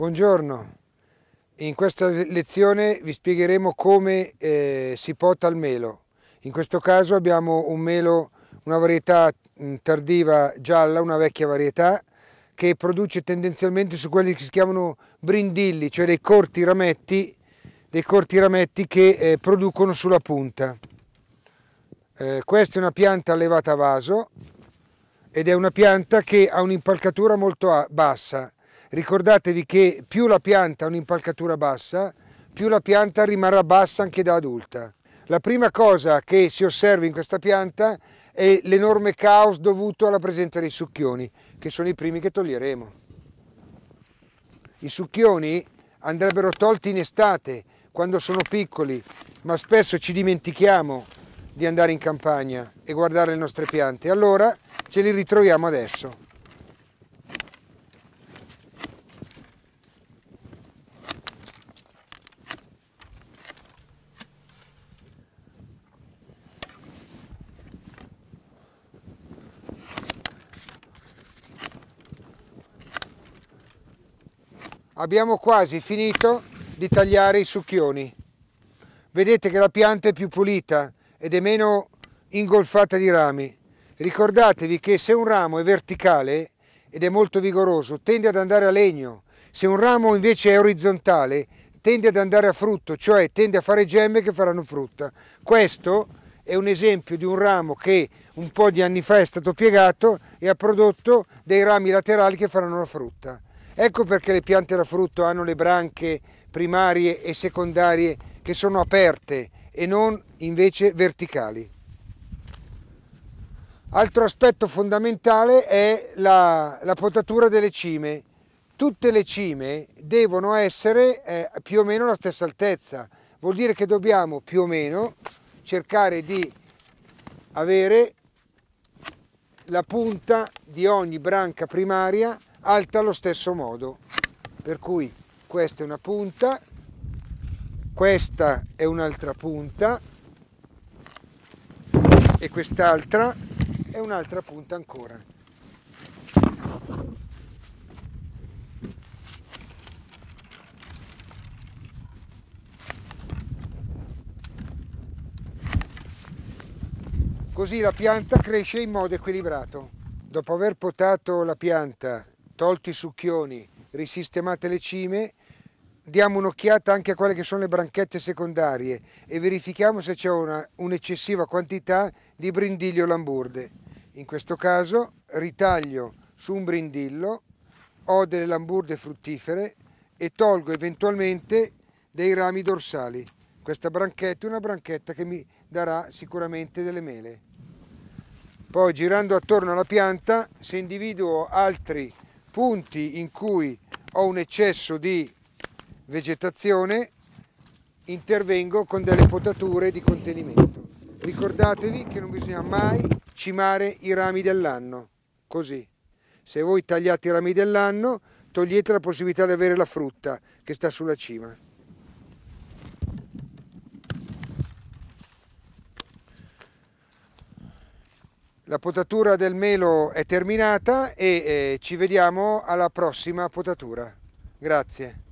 Buongiorno, in questa lezione vi spiegheremo come eh, si pota il melo. In questo caso abbiamo un melo, una varietà mm, tardiva gialla, una vecchia varietà, che produce tendenzialmente su quelli che si chiamano brindilli, cioè dei corti rametti, dei corti rametti che eh, producono sulla punta. Eh, questa è una pianta allevata a vaso ed è una pianta che ha un'impalcatura molto bassa, Ricordatevi che più la pianta ha un'impalcatura bassa, più la pianta rimarrà bassa anche da adulta. La prima cosa che si osserva in questa pianta è l'enorme caos dovuto alla presenza dei succhioni, che sono i primi che toglieremo. I succhioni andrebbero tolti in estate, quando sono piccoli, ma spesso ci dimentichiamo di andare in campagna e guardare le nostre piante. Allora ce li ritroviamo adesso. abbiamo quasi finito di tagliare i succhioni. Vedete che la pianta è più pulita ed è meno ingolfata di rami. Ricordatevi che se un ramo è verticale ed è molto vigoroso, tende ad andare a legno. Se un ramo invece è orizzontale, tende ad andare a frutto, cioè tende a fare gemme che faranno frutta. Questo è un esempio di un ramo che un po' di anni fa è stato piegato e ha prodotto dei rami laterali che faranno la frutta. Ecco perché le piante da frutto hanno le branche primarie e secondarie che sono aperte e non invece verticali. Altro aspetto fondamentale è la, la, potatura delle cime. Tutte le cime devono essere eh, più o meno alla stessa altezza, vuol dire che dobbiamo più o meno cercare di avere la punta di ogni branca primaria alta allo stesso modo per cui questa è una punta questa è un'altra punta e quest'altra è un'altra punta ancora così la pianta cresce in modo equilibrato dopo aver potato la pianta tolti i succhioni, risistemate le cime, diamo un'occhiata anche a quelle che sono le branchette secondarie e verifichiamo se c'è un'eccessiva quantità di brindilli lamburde. In questo caso ritaglio su un brindillo, ho delle lamburde fruttifere e tolgo eventualmente dei rami dorsali. Questa branchetta è una branchetta che mi darà sicuramente delle mele. Poi girando attorno alla pianta, se individuo altri punti in cui ho un eccesso di vegetazione intervengo con delle potature di contenimento. Ricordatevi che non bisogna mai cimare i rami dell'anno, così. Se voi tagliate i rami dell'anno, togliete la possibilità di avere la frutta che sta sulla cima. La potatura del melo è terminata e eh, ci vediamo alla prossima potatura. Grazie.